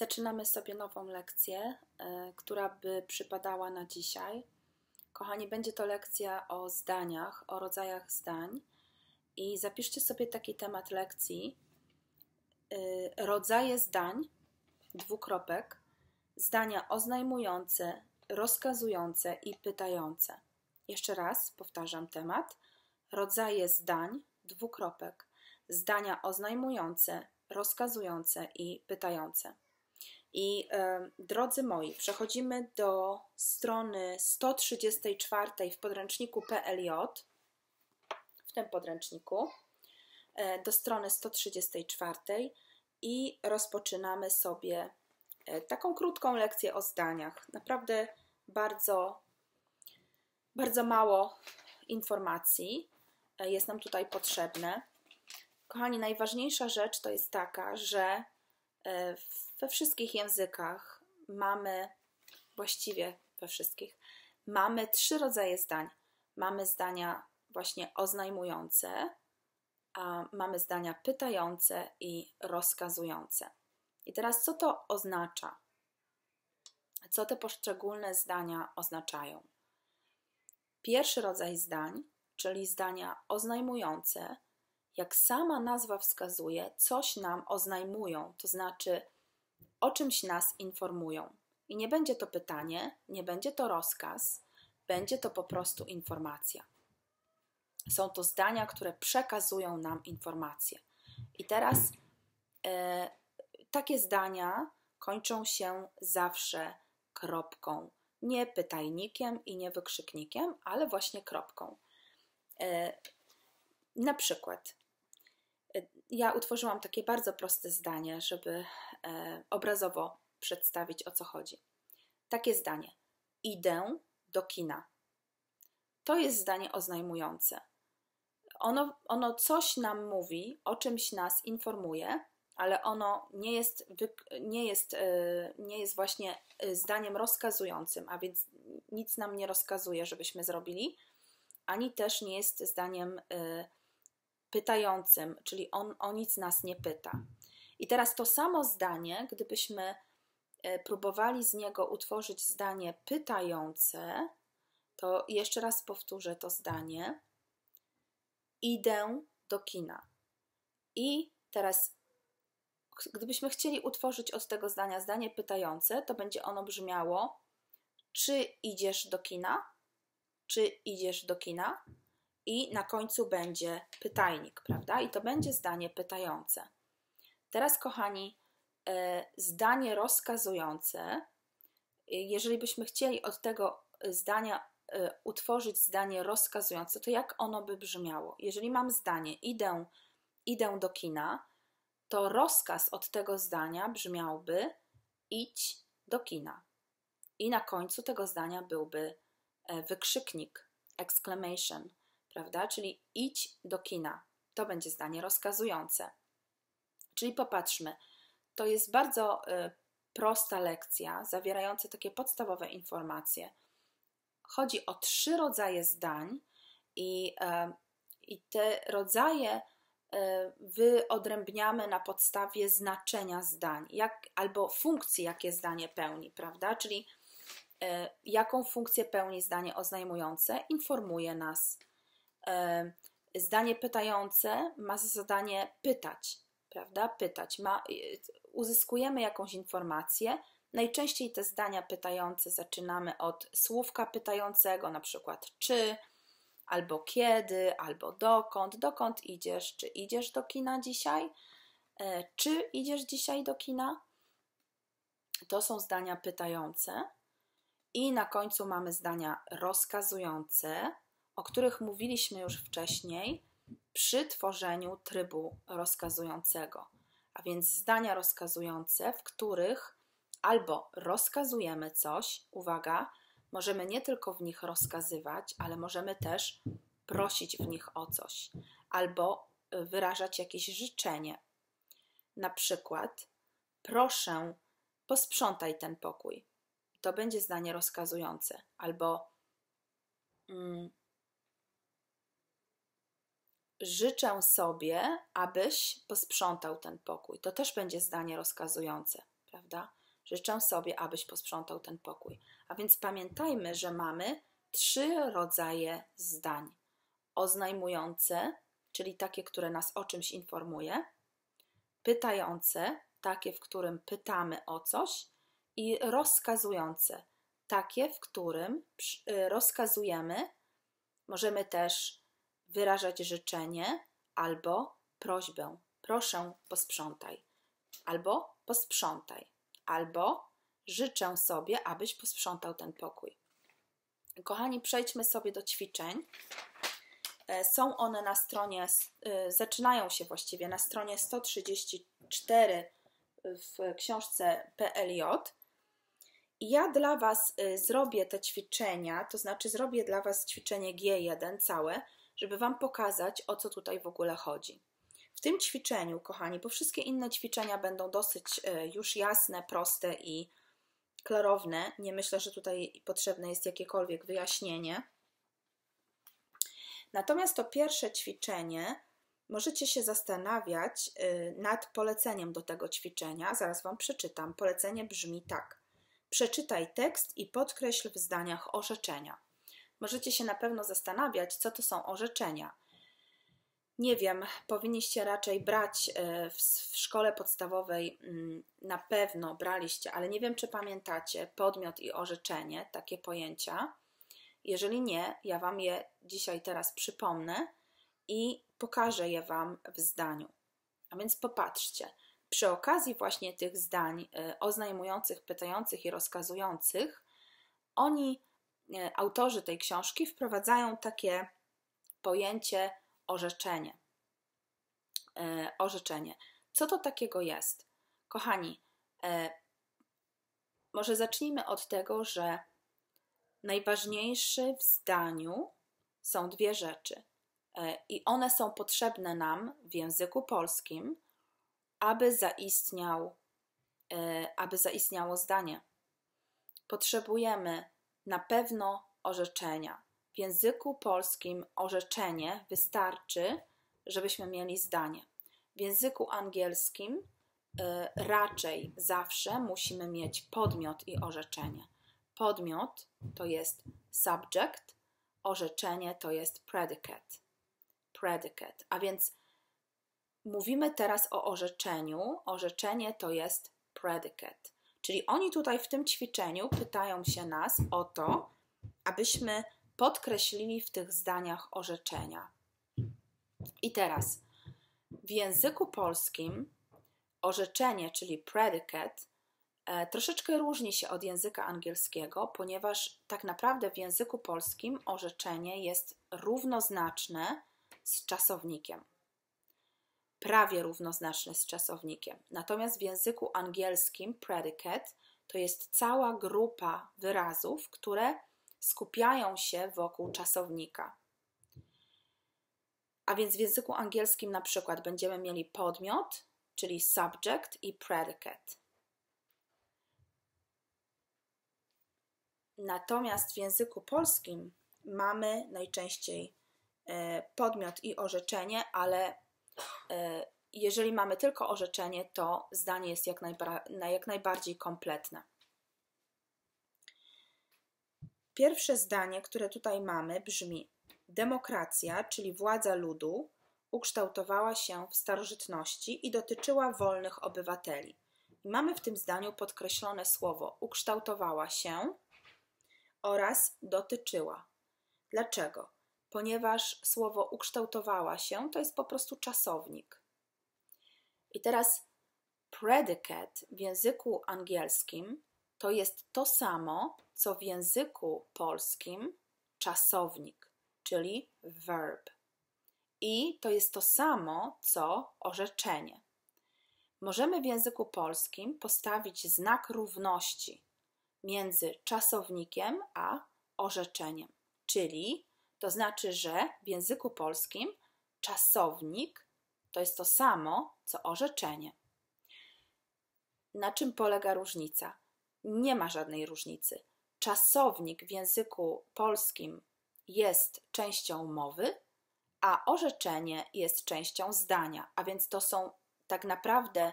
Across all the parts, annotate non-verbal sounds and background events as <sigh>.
Zaczynamy sobie nową lekcję, e, która by przypadała na dzisiaj. Kochani, będzie to lekcja o zdaniach, o rodzajach zdań. I zapiszcie sobie taki temat lekcji: e, rodzaje zdań, dwukropek, zdania oznajmujące, rozkazujące i pytające. Jeszcze raz powtarzam temat: rodzaje zdań, dwukropek, zdania oznajmujące, rozkazujące i pytające. I e, drodzy moi, przechodzimy do strony 134 w podręczniku PLJ, w tym podręczniku, e, do strony 134 i rozpoczynamy sobie e, taką krótką lekcję o zdaniach. Naprawdę bardzo, bardzo mało informacji e, jest nam tutaj potrzebne. Kochani, najważniejsza rzecz to jest taka, że e, w we wszystkich językach mamy, właściwie we wszystkich, mamy trzy rodzaje zdań. Mamy zdania właśnie oznajmujące, a mamy zdania pytające i rozkazujące. I teraz co to oznacza? Co te poszczególne zdania oznaczają? Pierwszy rodzaj zdań, czyli zdania oznajmujące, jak sama nazwa wskazuje, coś nam oznajmują, to znaczy o czymś nas informują. I nie będzie to pytanie, nie będzie to rozkaz, będzie to po prostu informacja. Są to zdania, które przekazują nam informacje. I teraz e, takie zdania kończą się zawsze kropką. Nie pytajnikiem i nie wykrzyknikiem, ale właśnie kropką. E, na przykład, ja utworzyłam takie bardzo proste zdanie, żeby e, obrazowo przedstawić o co chodzi. Takie zdanie: Idę do kina. To jest zdanie oznajmujące. Ono, ono coś nam mówi, o czymś nas informuje, ale ono nie jest, nie, jest, e, nie jest właśnie e, zdaniem rozkazującym, a więc nic nam nie rozkazuje, żebyśmy zrobili, ani też nie jest zdaniem. Yy, pytającym, czyli on o nic nas nie pyta. I teraz to samo zdanie, gdybyśmy e, próbowali z niego utworzyć zdanie pytające, to jeszcze raz powtórzę to zdanie. Idę do kina. I teraz, gdybyśmy chcieli utworzyć od tego zdania zdanie pytające, to będzie ono brzmiało: Czy idziesz do kina? Czy idziesz do kina? i na końcu będzie pytajnik, prawda? I to będzie zdanie pytające. Teraz, kochani, e, zdanie rozkazujące, jeżeli byśmy chcieli od tego zdania e, utworzyć zdanie rozkazujące, to jak ono by brzmiało? Jeżeli mam zdanie, idę, idę do kina, to rozkaz od tego zdania brzmiałby idź do kina. I na końcu tego zdania byłby e, wykrzyknik, exclamation prawda? Czyli idź do kina. To będzie zdanie rozkazujące. Czyli popatrzmy, to jest bardzo y, prosta lekcja, zawierająca takie podstawowe informacje. Chodzi o trzy rodzaje zdań, i, y, i te rodzaje y, wyodrębniamy na podstawie znaczenia zdań, jak, albo funkcji, jakie zdanie pełni, prawda? Czyli y, jaką funkcję pełni zdanie oznajmujące, informuje nas, E, zdanie pytające ma za zadanie pytać, prawda? Pytać. Ma, e, uzyskujemy jakąś informację. Najczęściej te zdania pytające zaczynamy od słówka pytającego, na przykład czy, albo kiedy, albo dokąd, dokąd idziesz, czy idziesz do kina dzisiaj, e, czy idziesz dzisiaj do kina. To są zdania pytające. I na końcu mamy zdania rozkazujące, o których mówiliśmy już wcześniej przy tworzeniu trybu rozkazującego, a więc zdania rozkazujące, w których albo rozkazujemy coś, uwaga, możemy nie tylko w nich rozkazywać, ale możemy też prosić w nich o coś, albo y, wyrażać jakieś życzenie. Na przykład, proszę, posprzątaj ten pokój. To będzie zdanie rozkazujące, albo mm, życzę sobie, abyś posprzątał ten pokój. To też będzie zdanie rozkazujące, prawda? Życzę sobie, abyś posprzątał ten pokój. A więc pamiętajmy, że mamy trzy rodzaje zdań: oznajmujące, czyli takie, które nas o czymś informuje, pytające, takie, w którym pytamy o coś, i rozkazujące, takie, w którym y, rozkazujemy. Możemy też wyrażać życzenie albo prośbę. Proszę, posprzątaj. Albo posprzątaj. Albo życzę sobie, abyś posprzątał ten pokój. Kochani, przejdźmy sobie do ćwiczeń. E, są one na stronie, e, zaczynają się właściwie na stronie 134 w książce PLJ. I ja dla Was e, zrobię te ćwiczenia, to znaczy zrobię dla Was ćwiczenie G1 całe, żeby Wam pokazać, o co tutaj w ogóle chodzi. W tym ćwiczeniu, kochani, bo wszystkie inne ćwiczenia będą dosyć e, już jasne, proste i klarowne, nie myślę, że tutaj potrzebne jest jakiekolwiek wyjaśnienie. Natomiast to pierwsze ćwiczenie możecie się zastanawiać e, nad poleceniem do tego ćwiczenia. Zaraz Wam przeczytam. Polecenie brzmi tak: przeczytaj tekst i podkreśl w zdaniach orzeczenia. Możecie się na pewno zastanawiać, co to są orzeczenia. Nie wiem, powinniście raczej brać e, w szkole podstawowej, mm, na pewno braliście, ale nie wiem, czy pamiętacie podmiot i orzeczenie, takie pojęcia. Jeżeli nie, ja Wam je dzisiaj teraz przypomnę i pokażę je Wam w zdaniu. A więc popatrzcie. Przy okazji właśnie tych zdań e, oznajmujących, pytających i rozkazujących, oni E, autorzy tej książki wprowadzają takie pojęcie orzeczenie. E, orzeczenie. Co to takiego jest? Kochani, e, może zacznijmy od tego, że najważniejsze w zdaniu są dwie rzeczy. I one są potrzebne nam w języku polskim, aby zaistniał, aby zaistniało zdanie. Potrzebujemy na pewno orzeczenia. W języku polskim orzeczenie wystarczy, żebyśmy mieli zdanie. W języku angielskim y, raczej zawsze musimy mieć podmiot i orzeczenie. Podmiot to jest subject, orzeczenie to jest predicate. Predicate. A więc mówimy teraz o orzeczeniu. Orzeczenie to jest predicate. Czyli oni tutaj w tym ćwiczeniu pytają się nas o to, abyśmy podkreślili w tych zdaniach orzeczenia. I teraz w języku polskim orzeczenie, czyli predicate, e, troszeczkę różni się od języka angielskiego, ponieważ tak naprawdę w języku polskim orzeczenie jest równoznaczne z czasownikiem prawie równoznaczny z czasownikiem. Natomiast w języku angielskim predicate to jest cała grupa wyrazów, które skupiają się wokół czasownika. A więc w języku angielskim na przykład będziemy mieli podmiot, czyli subject i predicate. Natomiast w języku polskim mamy najczęściej e, podmiot i orzeczenie, ale E, jeżeli mamy tylko orzeczenie, to zdanie jest jak, najba- jak najbardziej kompletne. Pierwsze zdanie, które tutaj mamy, brzmi: Demokracja, czyli władza ludu, ukształtowała się w starożytności i dotyczyła wolnych obywateli. I mamy w tym zdaniu podkreślone słowo ukształtowała się oraz dotyczyła. Dlaczego? ponieważ słowo ukształtowała się to jest po prostu czasownik. I teraz predicate w języku angielskim to jest to samo, co w języku polskim czasownik, czyli verb. I to jest to samo, co orzeczenie. Możemy w języku polskim postawić znak równości między czasownikiem a orzeczeniem, czyli to znaczy, że w języku polskim czasownik to jest to samo co orzeczenie. Na czym polega różnica? Nie ma żadnej różnicy. Czasownik w języku polskim jest częścią mowy, a orzeczenie jest częścią zdania, a więc to są tak naprawdę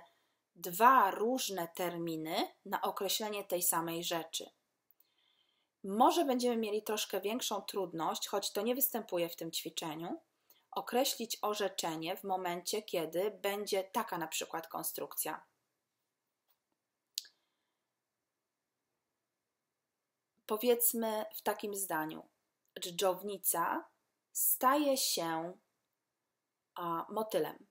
dwa różne terminy na określenie tej samej rzeczy. Może będziemy mieli troszkę większą trudność, choć to nie występuje w tym ćwiczeniu, określić orzeczenie w momencie, kiedy będzie taka na przykład konstrukcja. Powiedzmy w takim zdaniu: dżdżownica staje się a, motylem.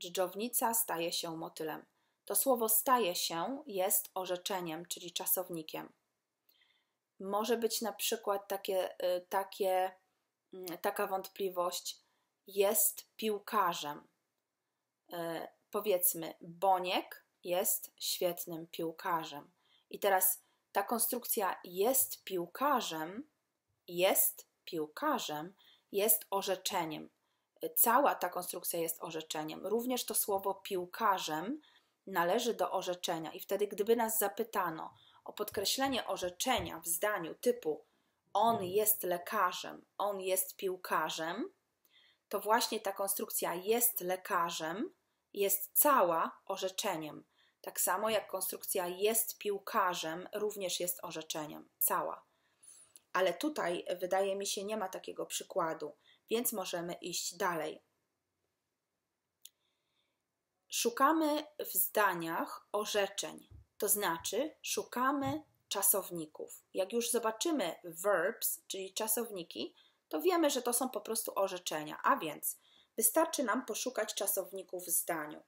Dżdżownica staje się motylem. To słowo staje się jest orzeczeniem, czyli czasownikiem. Może być na przykład takie, y, takie, mm, taka wątpliwość, jest piłkarzem. Y, powiedzmy, Boniek jest świetnym piłkarzem. I teraz ta konstrukcja jest piłkarzem, jest piłkarzem, jest orzeczeniem. Y, cała ta konstrukcja jest orzeczeniem. Również to słowo piłkarzem należy do orzeczenia. I wtedy, gdyby nas zapytano, o podkreślenie orzeczenia w zdaniu typu on mm. jest lekarzem, on jest piłkarzem, to właśnie ta konstrukcja jest lekarzem jest cała orzeczeniem. Tak samo jak konstrukcja jest piłkarzem również jest orzeczeniem, cała. Ale tutaj e, wydaje mi się nie ma takiego przykładu, więc możemy iść dalej. Szukamy w zdaniach orzeczeń. To znaczy, szukamy czasowników. Jak już zobaczymy verbs, czyli czasowniki, to wiemy, że to są po prostu orzeczenia, a więc wystarczy nam poszukać czasowników w zdaniu.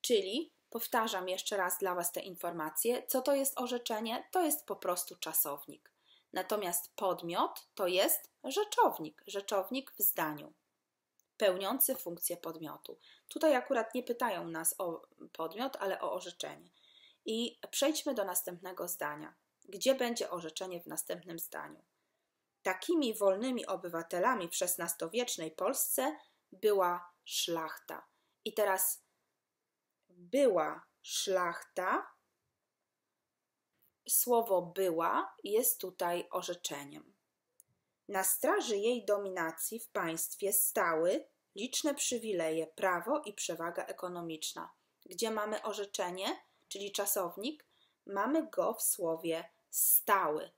Czyli, powtarzam jeszcze raz dla Was te informacje, co to jest orzeczenie? To jest po prostu czasownik. Natomiast podmiot to jest rzeczownik, rzeczownik w zdaniu, pełniący funkcję podmiotu. Tutaj akurat nie pytają nas o podmiot, ale o orzeczenie. I przejdźmy do następnego zdania. Gdzie będzie orzeczenie w następnym zdaniu? Takimi wolnymi obywatelami w XVI-wiecznej Polsce była szlachta. I teraz była szlachta. Słowo była jest tutaj orzeczeniem. Na straży jej dominacji w państwie stały liczne przywileje, prawo i przewaga ekonomiczna. Gdzie mamy orzeczenie? czyli czasownik, mamy go w słowie stały.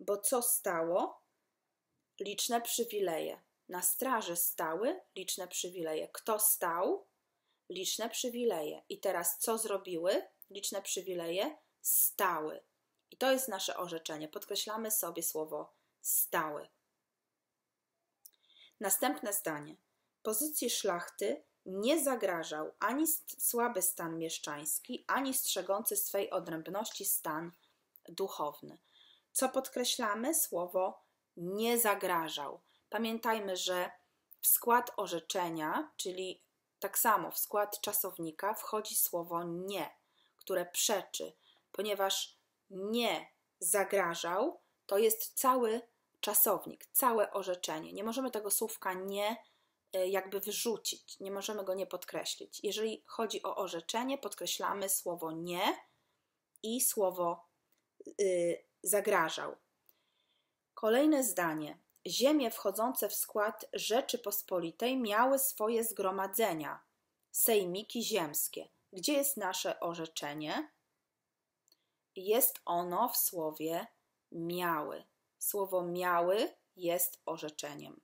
Bo co stało? Liczne przywileje. Na straży stały liczne przywileje. Kto stał? Liczne przywileje. I teraz co zrobiły? Liczne przywileje stały. I to jest nasze orzeczenie. Podkreślamy sobie słowo stały. Następne zdanie. Pozycji szlachty nie zagrażał ani słaby stan mieszczański, ani strzegący swej odrębności stan duchowny. Co podkreślamy? Słowo nie zagrażał. Pamiętajmy, że w skład orzeczenia, czyli tak samo w skład czasownika, wchodzi słowo nie, które przeczy, ponieważ nie zagrażał to jest cały czasownik, całe orzeczenie. Nie możemy tego słówka nie E, jakby wyrzucić, nie możemy go nie podkreślić. Jeżeli chodzi o orzeczenie, podkreślamy słowo nie i słowo y, zagrażał. Kolejne zdanie. Ziemie wchodzące w skład Rzeczypospolitej miały swoje zgromadzenia, sejmiki ziemskie. Gdzie jest nasze orzeczenie? Jest ono w słowie miały. Słowo miały jest orzeczeniem.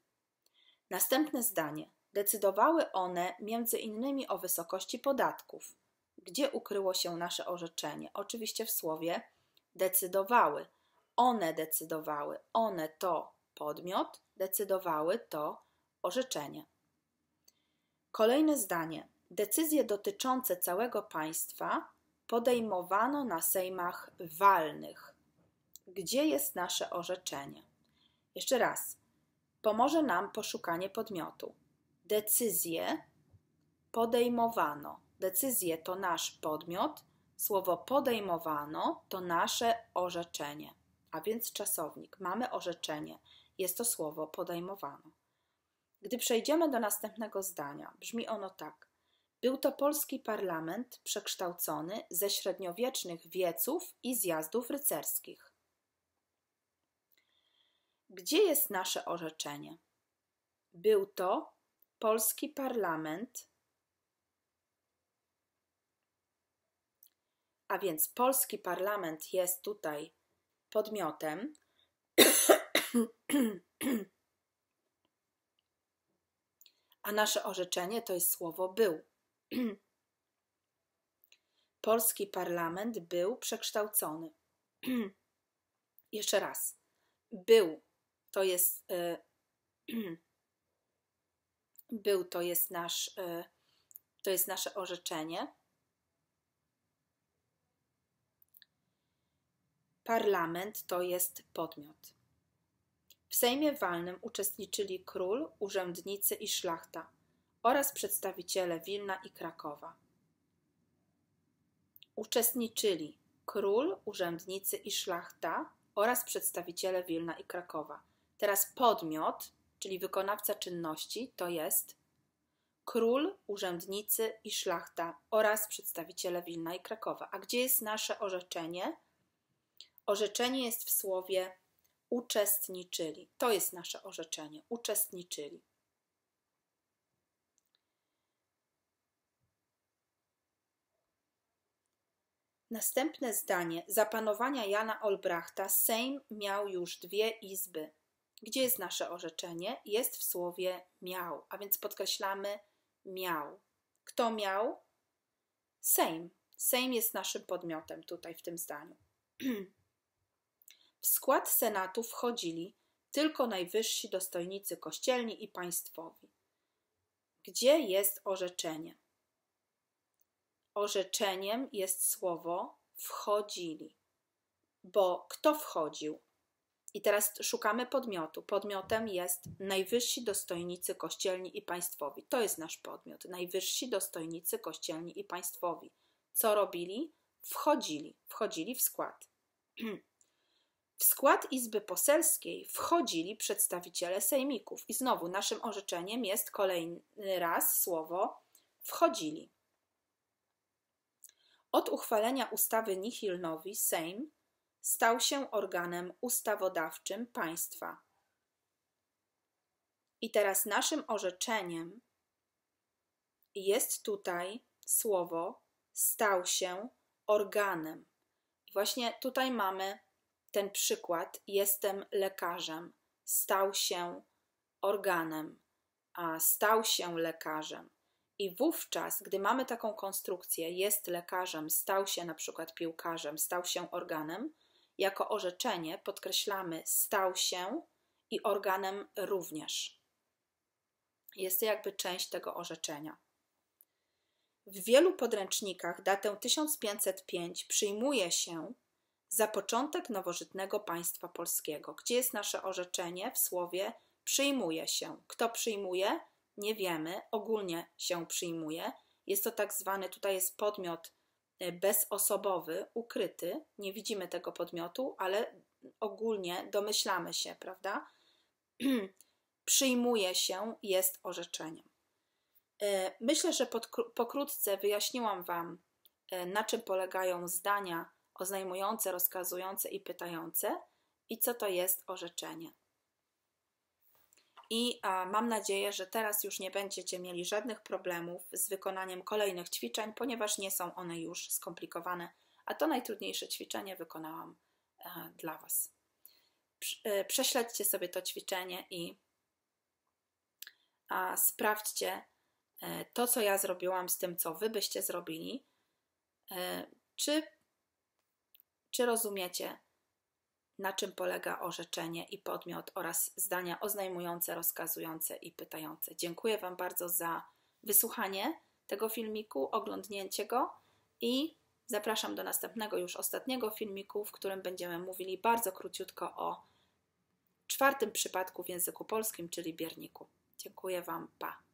Następne zdanie. Decydowały one między innymi o wysokości podatków. Gdzie ukryło się nasze orzeczenie? Oczywiście w słowie decydowały. One decydowały. One to podmiot, decydowały to orzeczenie. Kolejne zdanie. Decyzje dotyczące całego państwa podejmowano na sejmach walnych. Gdzie jest nasze orzeczenie? Jeszcze raz pomoże nam poszukanie podmiotu. Decyzje podejmowano. Decyzje to nasz podmiot, słowo podejmowano to nasze orzeczenie, a więc czasownik. Mamy orzeczenie, jest to słowo podejmowano. Gdy przejdziemy do następnego zdania, brzmi ono tak. Był to polski parlament przekształcony ze średniowiecznych wieców i zjazdów rycerskich. Gdzie jest nasze orzeczenie? Był to polski parlament, a więc polski parlament jest tutaj podmiotem. a nasze orzeczenie to jest słowo był. Polski parlament był przekształcony. Jeszcze raz. Był to jest e, <clears throat> był to jest nasz e, to jest nasze orzeczenie. Parlament to jest podmiot. W Sejmie Walnym uczestniczyli król, urzędnicy i szlachta oraz przedstawiciele Wilna i Krakowa. Uczestniczyli król, urzędnicy i szlachta oraz przedstawiciele Wilna i Krakowa. Teraz podmiot, czyli wykonawca czynności, to jest król, urzędnicy i szlachta oraz przedstawiciele Wilna i Krakowa. A gdzie jest nasze orzeczenie? Orzeczenie jest w słowie uczestniczyli. To jest nasze orzeczenie uczestniczyli. Następne zdanie. Za panowania Jana Olbrachta Sejm miał już dwie izby gdzie jest nasze orzeczenie? Jest w słowie miał, a więc podkreślamy miał. Kto miał? Sejm. Sejm jest naszym podmiotem tutaj w tym zdaniu. <clears throat> w skład Senatu wchodzili tylko najwyżsi dostojnicy kościelni i państwowi. Gdzie jest orzeczenie? Orzeczeniem jest słowo wchodzili, bo kto wchodził? I teraz szukamy podmiotu. Podmiotem jest najwyżsi dostojnicy kościelni i państwowi. To jest nasz podmiot. Najwyżsi dostojnicy kościelni i państwowi. Co robili? Wchodzili. Wchodzili w skład. <clears throat> W skład Izby Poselskiej wchodzili przedstawiciele sejmików. I znowu naszym orzeczeniem jest kolejny raz słowo wchodzili. Od uchwalenia ustawy Nihil Novi Sejm stał się organem ustawodawczym państwa. I teraz naszym orzeczeniem jest tutaj słowo stał się organem. I właśnie tutaj mamy ten przykład: jestem lekarzem, stał się organem, a stał się lekarzem. I wówczas, gdy mamy taką konstrukcję, jest lekarzem, stał się na przykład piłkarzem, stał się organem, jako orzeczenie, podkreślamy, stał się i organem również. Jest to jakby część tego orzeczenia. W wielu podręcznikach datę 1505 przyjmuje się za początek nowożytnego państwa polskiego. Gdzie jest nasze orzeczenie w słowie przyjmuje się? Kto przyjmuje? Nie wiemy, ogólnie się przyjmuje. Jest to tak zwany, tutaj jest podmiot E, bezosobowy, ukryty, nie widzimy tego podmiotu, ale ogólnie domyślamy się, prawda? <clears throat> Przyjmuje się, jest orzeczeniem. E, myślę, że pokrótce wyjaśniłam Wam, e, na czym polegają zdania oznajmujące, rozkazujące i pytające i co to jest orzeczenie i mam nadzieję, że teraz już nie będziecie mieli żadnych problemów z wykonaniem kolejnych ćwiczeń, ponieważ nie są one już skomplikowane, a to najtrudniejsze ćwiczenie wykonałam e, dla Was. E, prześledźcie sobie to ćwiczenie i sprawdźcie e, to, co ja zrobiłam z tym, co Wy byście zrobili, czy, czy rozumiecie na czym polega orzeczenie i podmiot oraz zdania oznajmujące, rozkazujące i pytające. Dziękuję Wam bardzo za wysłuchanie tego filmiku, oglądnięcie go i zapraszam do następnego, już ostatniego filmiku, w którym będziemy mówili bardzo króciutko o czwartym przypadku w języku polskim, czyli bierniku. Dziękuję Wam, pa!